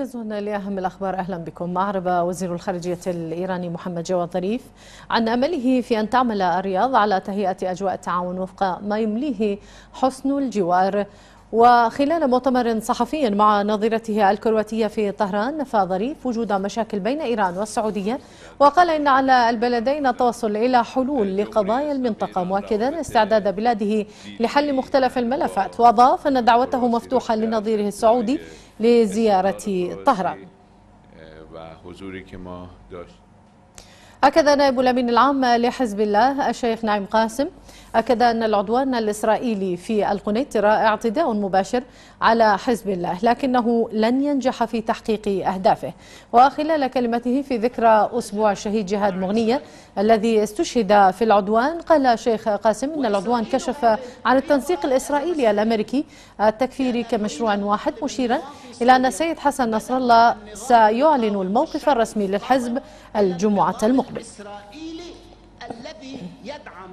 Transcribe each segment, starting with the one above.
موجز لأهم الأخبار أهلا بكم معرب وزير الخارجية الإيراني محمد جواد ظريف عن أمله في أن تعمل الرياض على تهيئة أجواء التعاون وفق ما يمليه حسن الجوار وخلال مؤتمر صحفي مع نظيرته الكرواتية في طهران نفى ظريف وجود مشاكل بين إيران والسعودية وقال إن على البلدين التوصل إلى حلول لقضايا المنطقة مؤكدا استعداد بلاده لحل مختلف الملفات وأضاف أن دعوته مفتوحة لنظيره السعودي لزياره طهران. أكد نائب الأمين العام لحزب الله الشيخ نعيم قاسم أكد أن العدوان الإسرائيلي في القنيطرة اعتداء مباشر على حزب الله لكنه لن ينجح في تحقيق أهدافه وخلال كلمته في ذكرى أسبوع الشهيد جهاد مغنية الذي استشهد في العدوان قال الشيخ قاسم أن العدوان كشف عن التنسيق الإسرائيلي الأمريكي التكفيري كمشروع واحد مشيرا إلى أن السيد حسن نصر الله سيعلن الموقف الرسمي للحزب الجمعة المقبلة الاسرائيلي الذي يدعم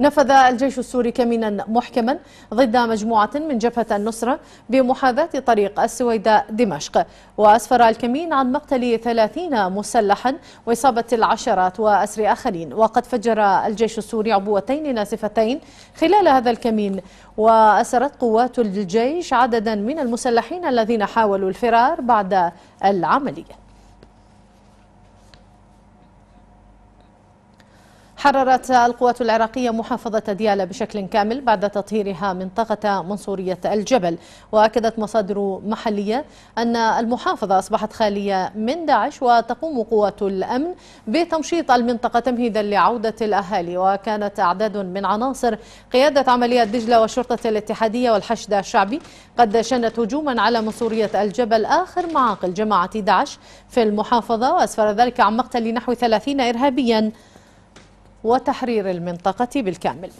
نفذ الجيش السوري كمينا محكما ضد مجموعة من جبهة النصرة بمحاذاة طريق السويداء دمشق وأسفر الكمين عن مقتل 30 مسلحا وإصابة العشرات وأسر آخرين وقد فجر الجيش السوري عبوتين ناسفتين خلال هذا الكمين وأسرت قوات الجيش عددا من المسلحين الذين حاولوا الفرار بعد العملية حررت القوات العراقية محافظة ديالى بشكل كامل بعد تطهيرها منطقة منصورية الجبل وأكدت مصادر محلية أن المحافظة أصبحت خالية من داعش وتقوم قوات الأمن بتمشيط المنطقة تمهيدا لعودة الأهالي وكانت أعداد من عناصر قيادة عمليات دجلة والشرطة الاتحادية والحشد الشعبي قد شنت هجوما على منصورية الجبل آخر معاقل جماعة داعش في المحافظة وأسفر ذلك عن مقتل نحو 30 إرهابيا وتحرير المنطقة بالكامل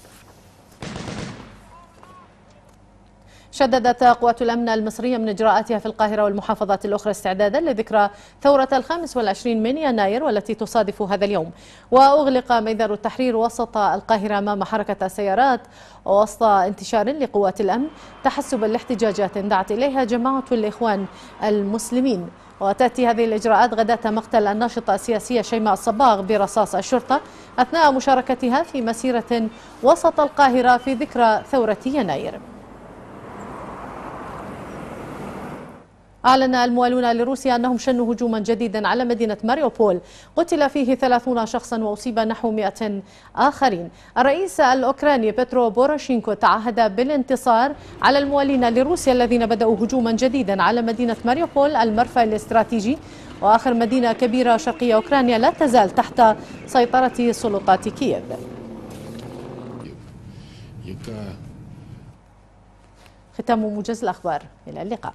شددت قوات الأمن المصرية من إجراءاتها في القاهرة والمحافظات الأخرى استعدادا لذكرى ثورة الخامس والعشرين من يناير والتي تصادف هذا اليوم وأغلق ميدان التحرير وسط القاهرة أمام حركة السيارات وسط انتشار لقوات الأمن تحسبا لاحتجاجات دعت إليها جماعة الإخوان المسلمين وتأتي هذه الإجراءات غداة مقتل الناشطة السياسية شيماء الصباغ برصاص الشرطة أثناء مشاركتها في مسيرة وسط القاهرة في ذكرى ثورة يناير أعلن الموالون لروسيا أنهم شنوا هجوما جديدا على مدينة ماريوبول قتل فيه 30 شخصا وأصيب نحو 100 آخرين الرئيس الأوكراني بيترو بوروشينكو تعهد بالانتصار على الموالين لروسيا الذين بدأوا هجوما جديدا على مدينة ماريوبول المرفأ الاستراتيجي وآخر مدينة كبيرة شرقية أوكرانيا لا تزال تحت سيطرة سلطات كييف ختام موجز الأخبار إلى اللقاء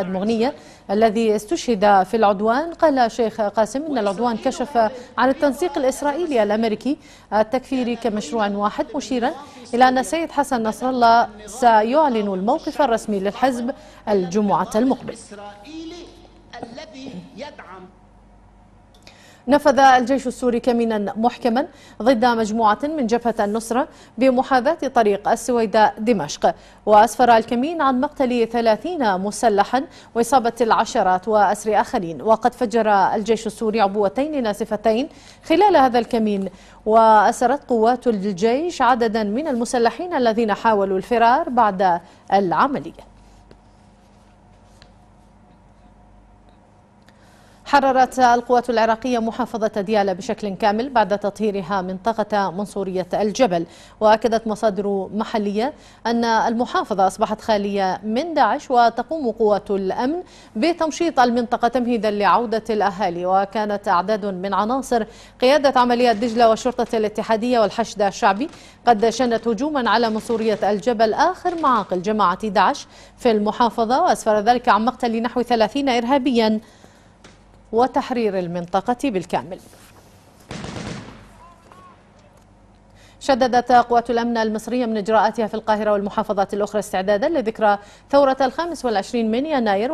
مغنية الذي استشهد في العدوان قال شيخ قاسم أن العدوان كشف عن التنسيق الإسرائيلي الأمريكي التكفيري كمشروع واحد مشيرا إلى أن السيد حسن نصر الله سيعلن الموقف الرسمي للحزب الجمعة المقبل الذي يدعم نفذ الجيش السوري كمينا محكما ضد مجموعة من جبهة النصرة بمحاذاة طريق السويداء دمشق وأسفر الكمين عن مقتل 30 مسلحا وإصابة العشرات وأسر آخرين وقد فجر الجيش السوري عبوتين ناسفتين خلال هذا الكمين وأسرت قوات الجيش عددا من المسلحين الذين حاولوا الفرار بعد العملية حررت القوات العراقية محافظة ديالى بشكل كامل بعد تطهيرها منطقة منصورية الجبل وأكدت مصادر محلية أن المحافظة أصبحت خالية من داعش وتقوم قوات الأمن بتمشيط المنطقة تمهيدا لعودة الأهالي وكانت أعداد من عناصر قيادة عمليات دجلة والشرطة الاتحادية والحشد الشعبي قد شنت هجوما على منصورية الجبل آخر معاقل جماعة داعش في المحافظة وأسفر ذلك عن مقتل نحو 30 إرهابيا وتحرير المنطقة بالكامل شددت قوات الأمن المصرية من إجراءاتها في القاهرة والمحافظات الأخرى استعدادا لذكرى ثورة الخامس والعشرين من يناير